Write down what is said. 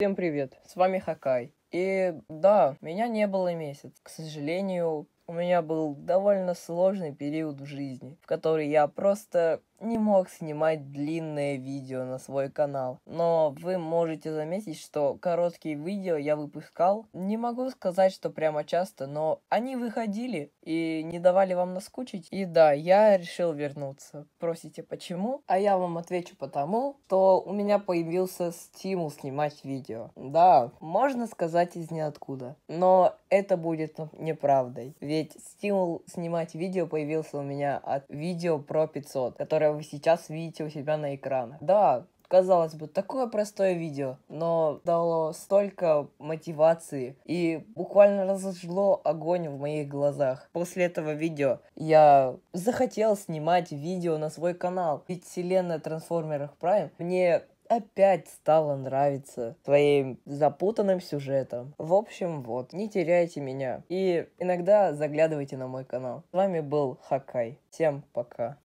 Всем привет, с вами Хакай. И да, меня не было месяц. К сожалению, у меня был довольно сложный период в жизни, в который я просто не мог снимать длинные видео на свой канал. Но вы можете заметить, что короткие видео я выпускал. Не могу сказать, что прямо часто, но они выходили и не давали вам наскучить. И да, я решил вернуться. Просите, почему? А я вам отвечу потому, что у меня появился стимул снимать видео. Да, можно сказать из ниоткуда, но это будет неправдой. Ведь ведь стимул снимать видео появился у меня от видео про 500, которое вы сейчас видите у себя на экранах. Да, казалось бы, такое простое видео, но дало столько мотивации и буквально разожгло огонь в моих глазах. После этого видео я захотел снимать видео на свой канал, ведь вселенная Трансформеров Prime мне опять стало нравиться своим запутанным сюжетом. В общем, вот, не теряйте меня. И иногда заглядывайте на мой канал. С вами был Хакай. Всем пока.